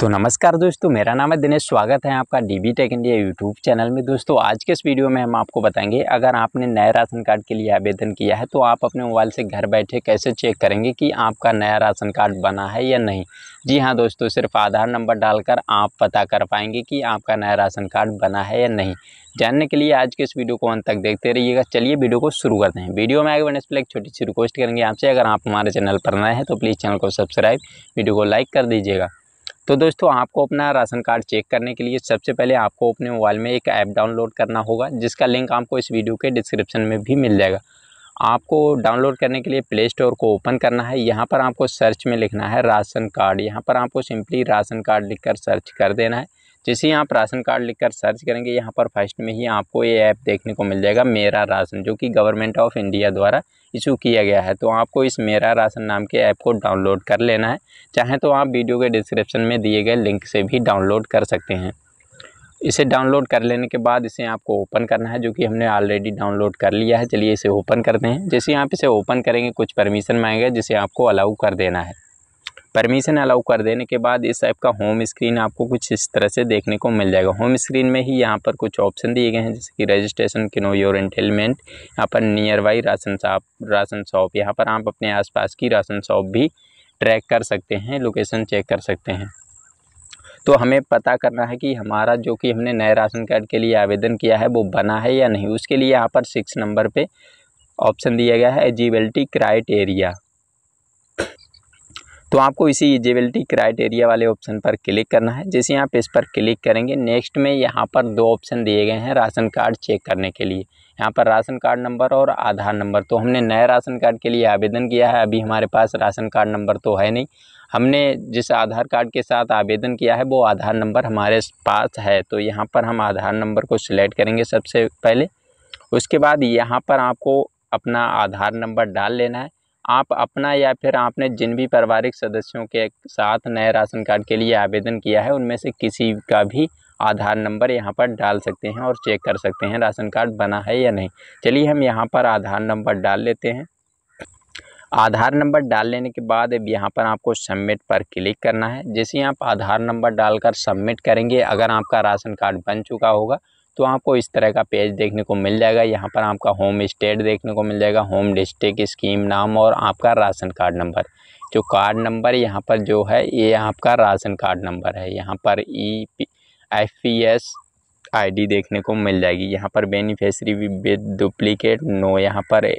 तो नमस्कार दोस्तों मेरा नाम है दिनेश स्वागत है आपका D B tech India YouTube channel में दोस्तों आज के इस वीडियो में हम आपको बताएंगे अगर आपने नए राशन कार्ड के लिए आवेदन किया है तो आप अपने मोबाइल से घर बैठे कैसे चेक करेंगे कि आपका नया राशन कार्ड बना है या नहीं जी हाँ दोस्तों सिर्फ आधार नंबर डालकर आप पता कर पाएंगे कि आपका नया राशन कार्ड बना है या नहीं जानने के लिए आज के इस वीडियो को अंत तक देखते रहिएगा चलिए वीडियो को शुरू करते हैं वीडियो में आगे बढ़ने से पहले एक छोटी सी रिक्वेस्ट करेंगे आपसे अगर आप हमारे चैनल पर नए हैं तो प्लीज़ चैनल को सब्सक्राइब वीडियो को लाइक कर दीजिएगा तो दोस्तों आपको अपना राशन कार्ड चेक करने के लिए सबसे पहले आपको अपने मोबाइल में एक ऐप डाउनलोड करना होगा जिसका लिंक आपको इस वीडियो के डिस्क्रिप्शन में भी मिल जाएगा आपको डाउनलोड करने के लिए प्ले स्टोर को ओपन करना है यहाँ पर आपको सर्च में लिखना है राशन कार्ड यहाँ पर आपको सिंपली राशन कार्ड लिखकर सर्च कर देना है जैसे आप राशन कार्ड लिखकर सर्च करेंगे यहाँ पर फर्स्ट में ही आपको ये ऐप देखने को मिल जाएगा मेरा राशन जो कि गवर्नमेंट ऑफ इंडिया द्वारा इशू किया गया है तो आपको इस मेरा राशन नाम के ऐप को डाउनलोड कर लेना है चाहें तो आप वीडियो के डिस्क्रिप्शन में दिए गए लिंक से भी डाउनलोड कर सकते हैं इसे डाउनलोड कर लेने के बाद इसे आपको ओपन करना है जो कि हमने ऑलरेडी डाउनलोड कर लिया है चलिए इसे ओपन करते हैं जैसे आप इसे ओपन करेंगे कुछ परमिशन मांगेगा जिसे आपको अलाउ कर देना है परमिशन अलाउ कर देने के बाद इस ऐप का होम स्क्रीन आपको कुछ इस तरह से देखने को मिल जाएगा होम स्क्रीन में ही यहाँ पर कुछ ऑप्शन दिए गए हैं जैसे कि रजिस्ट्रेशन किनो योर एंटेलमेंट यहाँ पर near by ration shop ration shop यहाँ पर आप अपने आसपास की राशन शॉप भी ट्रैक कर सकते हैं लोकेशन चेक कर सकते हैं तो हमें पता करना है कि हमारा जो कि हमने नए राशन कार्ड के लिए आवेदन किया है वो बना है या नहीं उसके लिए यहाँ पर सिक्स नंबर पर ऑप्शन दिया गया है एलिजिबिलिटी क्राइटेरिया तो आपको इसी एजिबिलिटी क्राइटेरिया वाले ऑप्शन पर क्लिक करना है जैसे आप इस पर क्लिक करेंगे नेक्स्ट में यहाँ पर दो ऑप्शन दिए गए हैं राशन कार्ड चेक करने के लिए यहाँ पर राशन कार्ड नंबर और आधार नंबर तो हमने नए राशन कार्ड के लिए आवेदन किया है अभी हमारे पास राशन कार्ड नंबर तो है नहीं हमने जिस आधार कार्ड के साथ आवेदन किया है वो आधार नंबर हमारे पास है तो यहाँ पर हम आधार नंबर को सिलेक्ट करेंगे सबसे पहले उसके बाद यहाँ पर आपको अपना आधार नंबर डाल लेना है आप अपना या फिर आपने जिन भी पारिवारिक सदस्यों के साथ नए राशन कार्ड के लिए आवेदन किया है उनमें से किसी का भी आधार नंबर यहाँ पर डाल सकते हैं और चेक कर सकते हैं राशन कार्ड बना है या नहीं चलिए हम यहाँ पर आधार नंबर डाल लेते हैं आधार नंबर डाल लेने के बाद अब यहाँ पर आपको सबमिट पर क्लिक करना है जैसे आप आधार नंबर डालकर सबमिट करेंगे अगर आपका राशन कार्ड बन चुका होगा तो आपको इस तरह का पेज देखने को मिल जाएगा यहाँ पर आपका होम स्टेट देखने को मिल जाएगा होम डिस्ट्रिक्ट स्कीम नाम और आपका राशन कार्ड नंबर जो कार्ड नंबर यहाँ पर जो है ये आपका राशन कार्ड नंबर है यहाँ पर E P F P S D देखने को मिल जाएगी यहाँ पर बेनिफिशरी विद डुप्लीकेट नो यहाँ पर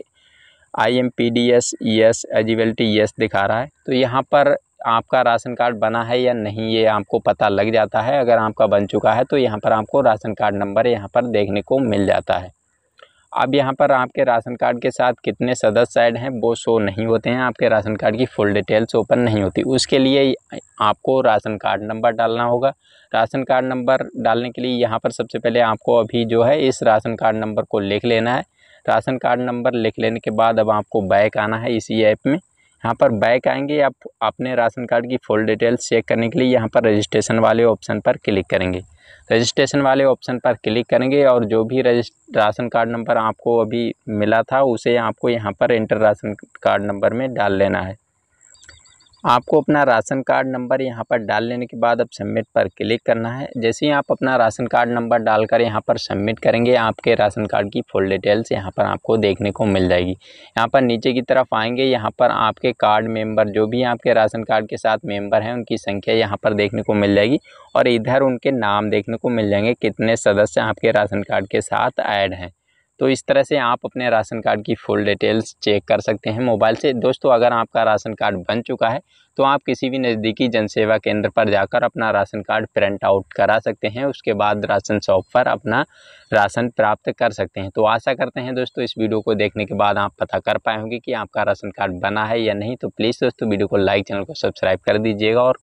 I M P D S E S eligibility yes दिखा रहा है तो यहाँ पर आपका राशन कार्ड बना है या नहीं ये आपको पता लग जाता है अगर आपका बन चुका है तो यहाँ पर आपको राशन कार्ड नंबर यहाँ पर देखने को मिल जाता है अब यहाँ पर आपके राशन कार्ड के साथ कितने सदस्य ऐड हैं वो शो नहीं होते हैं आपके राशन कार्ड की फुल डिटेल्स ओपन नहीं होती उसके लिए आपको राशन कार्ड नंबर डालना होगा राशन कार्ड नंबर डालने के लिए यहाँ पर सबसे पहले आपको अभी जो है इस राशन कार्ड नंबर को लिख लेना है राशन कार्ड नंबर लिख लेने के बाद अब आपको बैक आना है इसी ऐप में यहाँ पर बैक आएंगे आप अपने राशन कार्ड की फुल डिटेल्स चेक करने के लिए यहाँ पर रजिस्ट्रेशन वाले ऑप्शन पर क्लिक करेंगे रजिस्ट्रेशन वाले ऑप्शन पर क्लिक करेंगे और जो भी राशन कार्ड नंबर आपको अभी मिला था उसे आपको यहाँ पर इंटर राशन कार्ड नंबर में डाल लेना है आपको अपना राशन कार्ड नंबर यहाँ पर डाल लेने के बाद अब सबमिट पर क्लिक करना है जैसे ही आप अपना राशन कार्ड नंबर डालकर यहाँ पर सबमिट करेंगे आपके राशन कार्ड की फुल डिटेल्स यहाँ पर आपको देखने को मिल जाएगी यहाँ पर नीचे की तरफ आएंगे यहाँ पर आपके कार्ड मेंबर जो भी आपके राशन कार्ड के साथ मेम्बर हैं उनकी संख्या यहाँ पर देखने को मिल जाएगी और इधर उनके नाम देखने को मिल जाएंगे कितने सदस्य आपके राशन कार्ड के साथ ऐड हैं तो इस तरह से आप अपने राशन कार्ड की फुल डिटेल्स चेक कर सकते हैं मोबाइल से दोस्तों अगर आपका राशन कार्ड बन चुका है तो आप किसी भी नज़दीकी जनसेवा केंद्र पर जाकर अपना राशन कार्ड प्रिंट आउट करा सकते हैं उसके बाद राशन शॉप पर अपना राशन प्राप्त कर सकते हैं तो आशा करते हैं दोस्तों इस वीडियो को देखने के बाद आप पता कर पाए होंगे कि आपका राशन कार्ड बना है या नहीं तो प्लीज़ दोस्तों वीडियो को लाइक चैनल को सब्सक्राइब कर दीजिएगा और